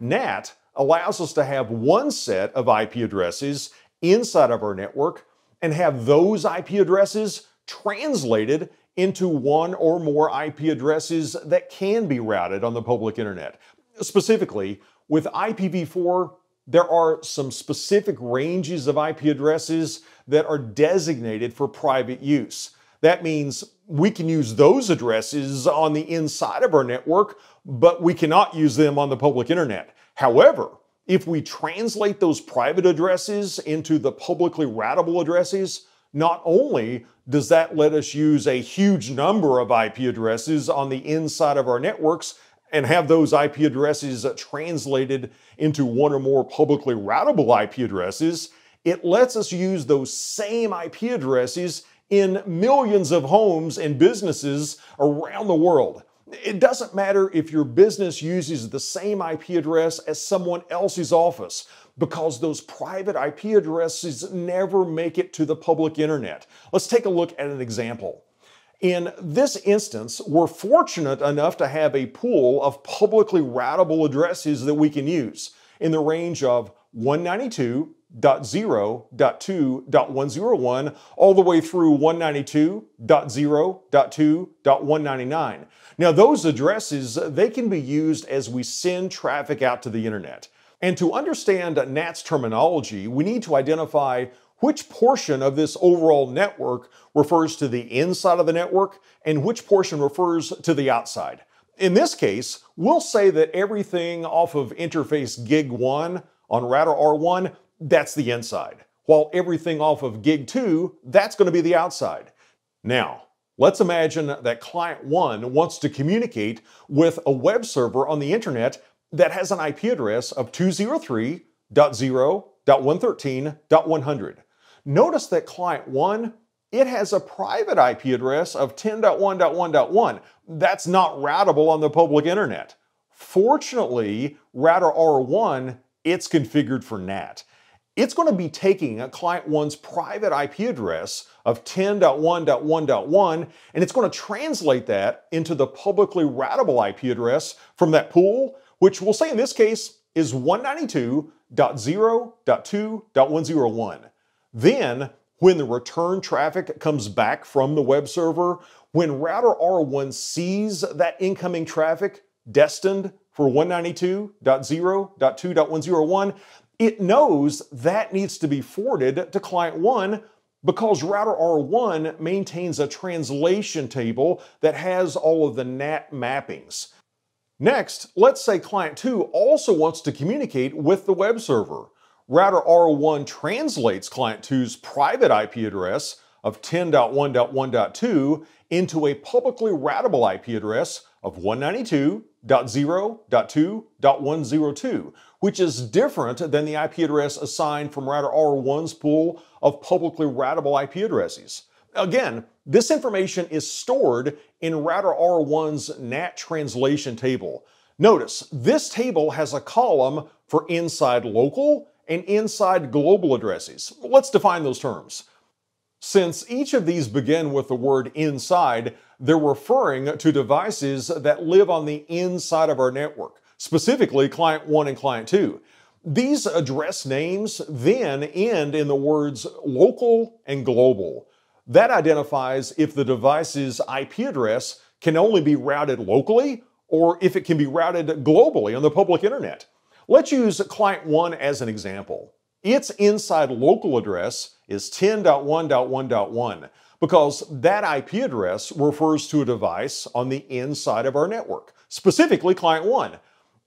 NAT allows us to have one set of IP addresses inside of our network and have those IP addresses translated into one or more IP addresses that can be routed on the public internet. Specifically, with IPv4, there are some specific ranges of IP addresses that are designated for private use. That means we can use those addresses on the inside of our network, but we cannot use them on the public internet. However, if we translate those private addresses into the publicly routable addresses, not only does that let us use a huge number of IP addresses on the inside of our networks and have those IP addresses translated into one or more publicly routable IP addresses, it lets us use those same IP addresses in millions of homes and businesses around the world. It doesn't matter if your business uses the same IP address as someone else's office because those private IP addresses never make it to the public internet. Let's take a look at an example. In this instance, we're fortunate enough to have a pool of publicly routable addresses that we can use in the range of 192.0.2.101 all the way through 192.0.2.199. Now those addresses, uh, they can be used as we send traffic out to the internet. And to understand NAT's terminology, we need to identify which portion of this overall network refers to the inside of the network and which portion refers to the outside. In this case, we'll say that everything off of interface gig 1 on router R1, that's the inside, while everything off of gig 2, that's going to be the outside. Now, let's imagine that client 1 wants to communicate with a web server on the internet that has an IP address of 203.0.113.100. Notice that client 1 it has a private IP address of 10.1.1.1. That's not routable on the public internet. Fortunately, router R1 it's configured for NAT. It's going to be taking a client one's private IP address of 10.1.1.1, and it's going to translate that into the publicly routable IP address from that pool, which we'll say in this case is 192.0.2.101. Then, when the return traffic comes back from the web server, when router R1 sees that incoming traffic destined for 192.0.2.101, it knows that needs to be forwarded to client one because router R1 maintains a translation table that has all of the NAT mappings. Next, let's say client 2 also wants to communicate with the web server. Router R1 translates client two's private IP address of 10.1.1.2 into a publicly routable IP address of 192 2.0.2.102, which is different than the IP address assigned from router R1's pool of publicly routable IP addresses. Again, this information is stored in router R1's NAT translation table. Notice, this table has a column for inside local and inside global addresses. Let's define those terms. Since each of these begin with the word inside, they're referring to devices that live on the inside of our network, specifically client one and client two. These address names then end in the words local and global. That identifies if the device's IP address can only be routed locally or if it can be routed globally on the public internet. Let's use client one as an example. Its inside local address is 10.1.1.1 because that IP address refers to a device on the inside of our network, specifically client one.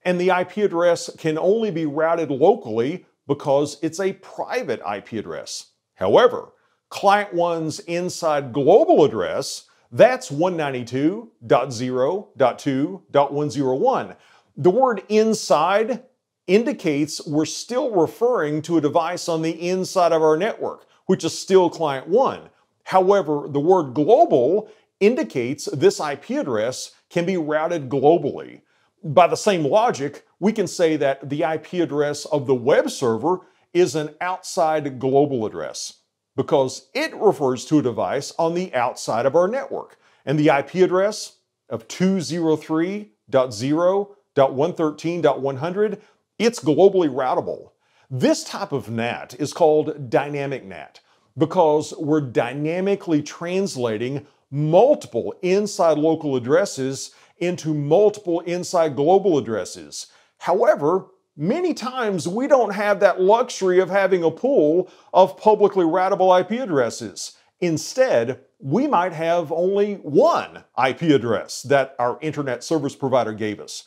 And the IP address can only be routed locally because it's a private IP address. However, client one's inside global address, that's 192.0.2.101. The word inside indicates we're still referring to a device on the inside of our network, which is still client one. However, the word global indicates this IP address can be routed globally. By the same logic, we can say that the IP address of the web server is an outside global address because it refers to a device on the outside of our network. And the IP address of 203.0.113.100 it's globally routable. This type of NAT is called dynamic NAT because we're dynamically translating multiple inside local addresses into multiple inside global addresses. However, many times we don't have that luxury of having a pool of publicly routable IP addresses. Instead, we might have only one IP address that our internet service provider gave us.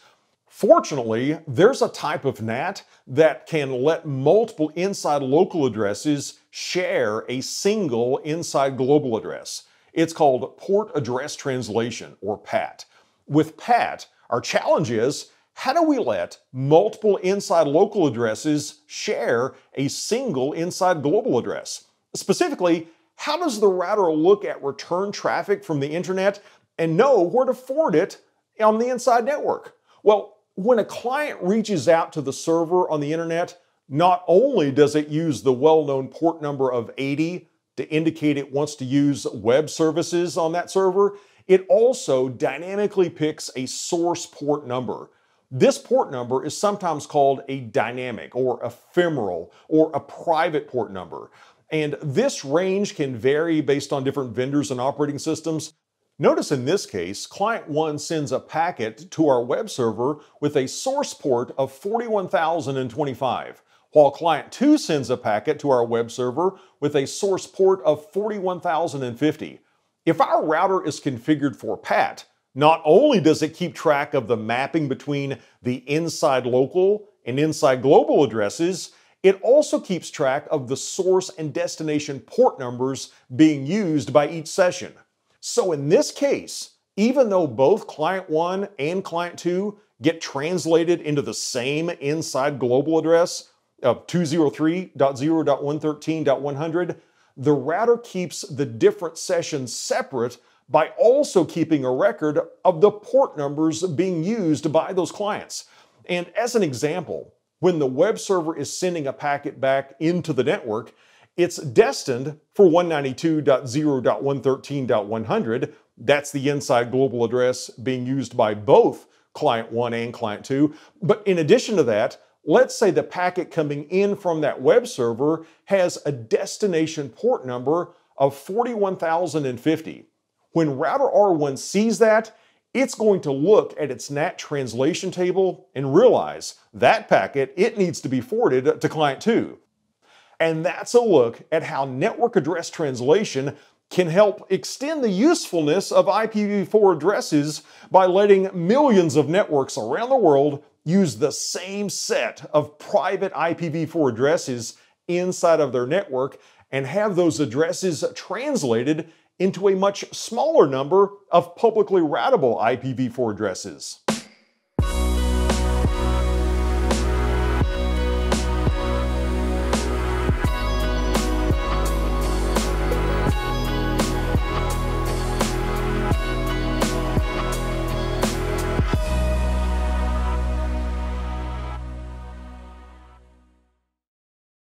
Fortunately, there's a type of NAT that can let multiple inside local addresses share a single inside global address. It's called Port Address Translation, or PAT. With PAT, our challenge is how do we let multiple inside local addresses share a single inside global address? Specifically, how does the router look at return traffic from the internet and know where to forward it on the inside network? Well, when a client reaches out to the server on the internet, not only does it use the well-known port number of 80 to indicate it wants to use web services on that server, it also dynamically picks a source port number. This port number is sometimes called a dynamic or ephemeral or a private port number. And this range can vary based on different vendors and operating systems, Notice in this case, client one sends a packet to our web server with a source port of 41,025, while client two sends a packet to our web server with a source port of 41,050. If our router is configured for PAT, not only does it keep track of the mapping between the inside local and inside global addresses, it also keeps track of the source and destination port numbers being used by each session. So in this case, even though both client one and client two get translated into the same inside global address of 203.0.113.100, the router keeps the different sessions separate by also keeping a record of the port numbers being used by those clients. And as an example, when the web server is sending a packet back into the network, it's destined for 192.0.113.100. That's the inside global address being used by both client one and client two. But in addition to that, let's say the packet coming in from that web server has a destination port number of 41,050. When router R1 sees that, it's going to look at its NAT translation table and realize that packet, it needs to be forwarded to client two. And that's a look at how network address translation can help extend the usefulness of IPv4 addresses by letting millions of networks around the world use the same set of private IPv4 addresses inside of their network and have those addresses translated into a much smaller number of publicly routable IPv4 addresses.